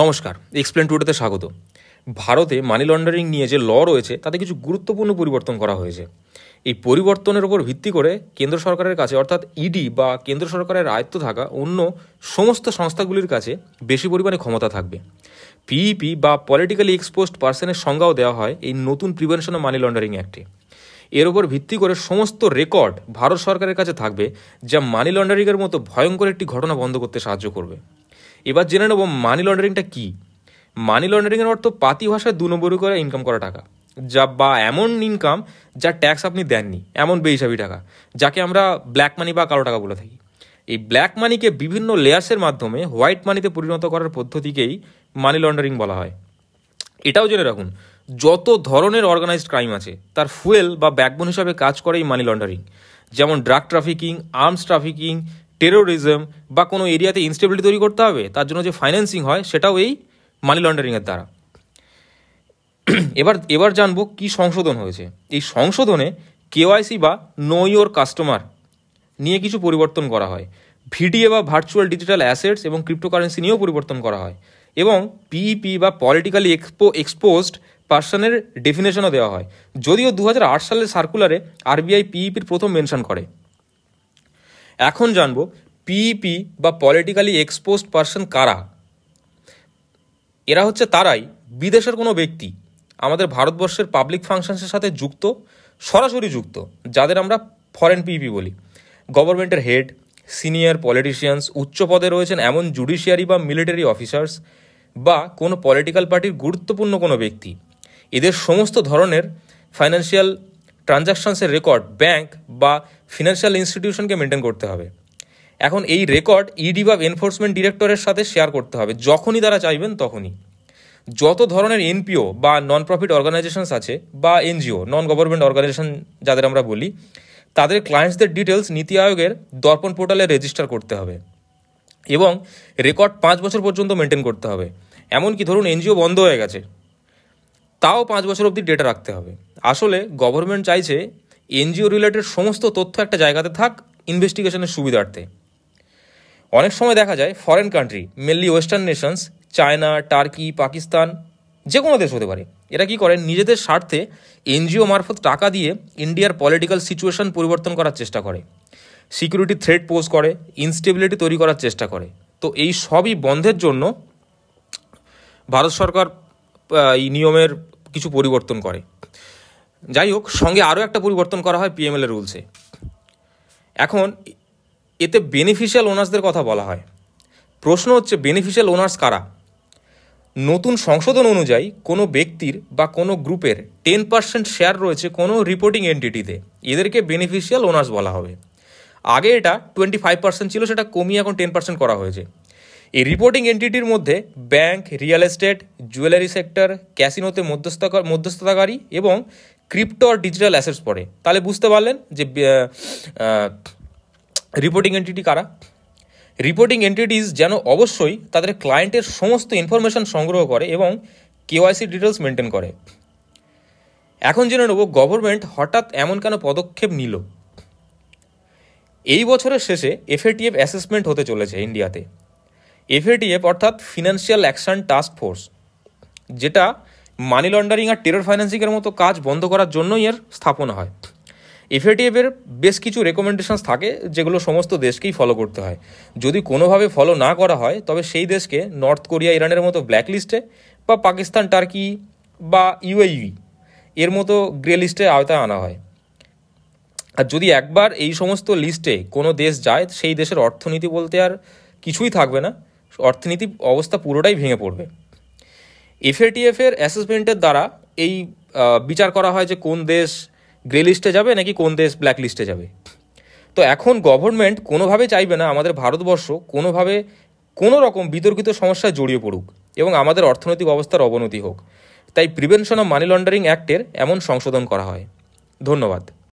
নমস্কার এক্সপ্লেন টুডেতে স্বাগত ভারতে মানি লন্ডারিং নিয়ে যে ল রয়েছে তাতে কিছু গুরুত্বপূর্ণ পরিবর্তন করা হয়েছে এই পরিবর্তনের উপর ভিত্তি করে কেন্দ্র সরকারের কাছে অর্থাৎ ইডি e বা কেন্দ্র সরকারের আয়ত্ত থাকা অন্য সমস্ত সংস্থাগুলির কাছে বেশি পরিমাণে ক্ষমতা থাকবে পিইপি e বা পলিটিক্যালি এক্সপোজড পার্সনের সংজ্ঞাও দেওয়া হয় এই নতুন প্রিভেনশন অফ মানি লন্ডারিং অ্যাক্টে এর উপর ভিত্তি করে সমস্ত রেকর্ড ভারত সরকারের কাছে থাকবে যা মানি লন্ডারিংয়ের মতো ভয়ঙ্কর একটি ঘটনা বন্ধ করতে সাহায্য করবে এবার জেনে নেব মানি লন্ডারিংটা কী মানি লন্ডারিংয়ের অর্থ পাতি ভাষায় দু নম্বর করে ইনকাম করা টাকা যা বা এমন ইনকাম যা ট্যাক্স আপনি দেননি এমন বেহিসাবি টাকা যাকে আমরা ব্ল্যাক মানি বা কালো টাকা বলে থাকি এই ব্ল্যাক মানিকে বিভিন্ন লেয়ার্সের মাধ্যমে হোয়াইট মানিতে পরিণত করার পদ্ধতিকেই মানি লন্ডারিং বলা হয় এটাও জেনে রাখুন যত ধরনের অর্গানাইজড ক্রাইম আছে তার ফুয়েল বা ব্যাকবোন হিসাবে কাজ করে এই মানি লন্ডারিং যেমন drug trafficking arms trafficking terrorism বা কোনো এরিয়াতে ইনস্টেবিলিটি তৈরি করতে হবে তার জন্য যে ফাইন্যান্সিং হয় সেটাও এই মানি লন্ডারিংয়ের দ্বারা এবার এবার জানবো কি সংশোধন হয়েছে এই সংশোধনে কেওয়াইসি বা নো ইয়োর কাস্টমার নিয়ে কিছু পরিবর্তন করা হয় ভিডিএ বা ভার্চুয়াল ডিজিটাল অ্যাসেটস এবং ক্রিপ্টোকারেন্সি নিয়েও পরিবর্তন করা হয় এবং পিইপি e বা পলিটিক্যালি এক্সপো এক্সপোজড পার্সনের ডেফিনেশনও দেওয়া হয় যদিও দু সালের সার্কুলারে আরবিআই পিইপির প্রথম মেনশন করে এখন জানবো পিইপি e বা পলিটিক্যালি এক্সপোজড পার্সন কারা এরা হচ্ছে তারাই বিদেশের কোনো ব্যক্তি আমাদের ভারতবর্ষের পাবলিক ফাংশনসের সাথে যুক্ত সরাসরি যুক্ত যাদের আমরা ফরেন পিপি e বলি গভর্নমেন্টের হেড সিনিয়র পলিটিশিয়ানস উচ্চ পদে রয়েছেন এমন জুডিশিয়ারি বা মিলিটারি অফিসার্স বা কোনো পলিটিক্যাল পার্টির গুরুত্বপূর্ণ কোনো ব্যক্তি এদের সমস্ত ধরনের ফাইন্যান্সিয়াল ট্রানজ্যাকশানসের রেকর্ড ব্যাংক বা ফিনান্সিয়াল ইনস্টিটিউশনকে মেনটেন করতে হবে এখন এই রেকর্ড ইডি e বা এনফোর্সমেন্ট ডিরেক্টরের সাথে শেয়ার করতে হবে যখনই তারা চাইবেন তখনই যত ধরনের এনপিও বা নন প্রফিট অর্গানাইজেশনস আছে বা এনজিও নন গভর্নমেন্ট অর্গানাইজেশন যাদের আমরা বলি তাদের ক্লায়েন্টসদের ডিটেলস নীতি আয়োগের দর্পণ পোর্টালে রেজিস্টার করতে হবে এবং রেকর্ড পাঁচ বছর পর্যন্ত মেনটেন করতে হবে এমনকি ধরুন এনজিও বন্ধ হয়ে গেছে তাও পাঁচ বছর অবধি ডেটা রাখতে হবে আসলে গভর্নমেন্ট চাইছে এনজিও রিলেটেড সমস্ত তথ্য একটা জায়গাতে থাক ইনভেস্টিগেশনের সুবিধার্থে অনেক সময় দেখা যায় foreign country mainly western nations China Turkey Pakistan যে কোনো দেশ হতে পারে এরা কি করে নিজেদের স্বার্থে এনজিও মারফত টাকা দিয়ে ইন্ডিয়ার পলিটিক্যাল সিচুয়েশন পরিবর্তন করার চেষ্টা করে সিকিউরিটি থ্রেট পোজ করে ইনস্টেবিলিটি তৈরি করার চেষ্টা করে তো এই সবই বন্ধের জন্য ভারত সরকার এই নিয়মের কিছু পরিবর্তন করে যাই হোক সঙ্গে আরও একটা পরিবর্তন করা হয় পিএমএল এর রুলসে এখন এতে বেনিফিশিয়াল ওনার্সদের কথা বলা হয় প্রশ্ন হচ্ছে বেনিফিশিয়াল ওনার্স কারা নতুন সংশোধন অনুযায়ী কোনো ব্যক্তির বা কোনো গ্রুপের টেন পার্সেন্ট শেয়ার রয়েছে কোনো রিপোর্টিং এন্টিটিতে এদেরকে বেনিফিশিয়াল ওনার্স বলা হবে আগে এটা টোয়েন্টি ফাইভ পার্সেন্ট ছিল সেটা কমিয়ে এখন টেন পার্সেন্ট করা হয়েছে এই রিপোর্টিং এন্টিটির মধ্যে bank real estate jewellery sector ক্যাসিনোতে মধ্যস্থ মধ্যস্থতাকারী এবং ক্রিপ্টো আর ডিজিটাল অ্যাসেটস পড়ে তাহলে বুঝতে পারলেন যে রিপোর্টিং এন্টিটি কারা রিপোর্টিং এন্টিটিস যেন অবশ্যই তাদের ক্লায়েন্টের সমস্ত ইনফরমেশন সংগ্রহ করে এবং কেওয়াইসি ডিটেলস মেনটেন করে এখন জেনে নেব গভর্নমেন্ট হঠাৎ এমন কেন পদক্ষেপ নিল এই বছরের শেষে এফএটিএফ অ্যাসেসমেন্ট হতে চলেছে ইন্ডিয়াতে এফএটিএফ অর্থাৎ ফিনান্সিয়াল অ্যাকশন টাস্ক ফোর্স যেটা মানি লন্ডারিং আর টেরর ফাইন্যান্সিংয়ের মতো কাজ বন্ধ করার জন্যই এর স্থাপনা হয় এফএটিএফের বেশ কিছু রেকমেন্ডেশনস থাকে যেগুলো সমস্ত দেশকেই ফলো করতে হয় যদি কোনোভাবে ফলো না করা হয় তবে সেই দেশকে নর্থ কোরিয়া ইরানের মতো ব্ল্যাকলিস্টে বা পাকিস্তান টার্কি বা ইউএই এর মতো গ্রে e লিস্টে আওতায় আনা হয় আর যদি একবার এই সমস্ত লিস্টে কোনো দেশ যায় সেই দেশের অর্থনীতি বলতে আর কিছুই থাকবে না অর্থনীতি অবস্থা পুরোটাই ভেঙে পড়বে এফএটিএফ এর অ্যাসেসমেন্টের দ্বারা এই বিচার করা হয় যে কোন দেশ গ্রে লিস্টে যাবে নাকি কোন দেশ ব্ল্যাক লিস্টে যাবে তো এখন গভর্নমেন্ট কোনোভাবে চাইবে না আমাদের ভারতবর্ষ কোনোভাবে কোনো রকম বিতর্কিত সমস্যায় জড়িয়ে পড়ুক এবং আমাদের অর্থনৈতিক অবস্থার অবনতি হোক তাই প্রিভেনশন অফ মানি লন্ডারিং অ্যাক্টের এমন সংশোধন করা হয় ধন্যবাদ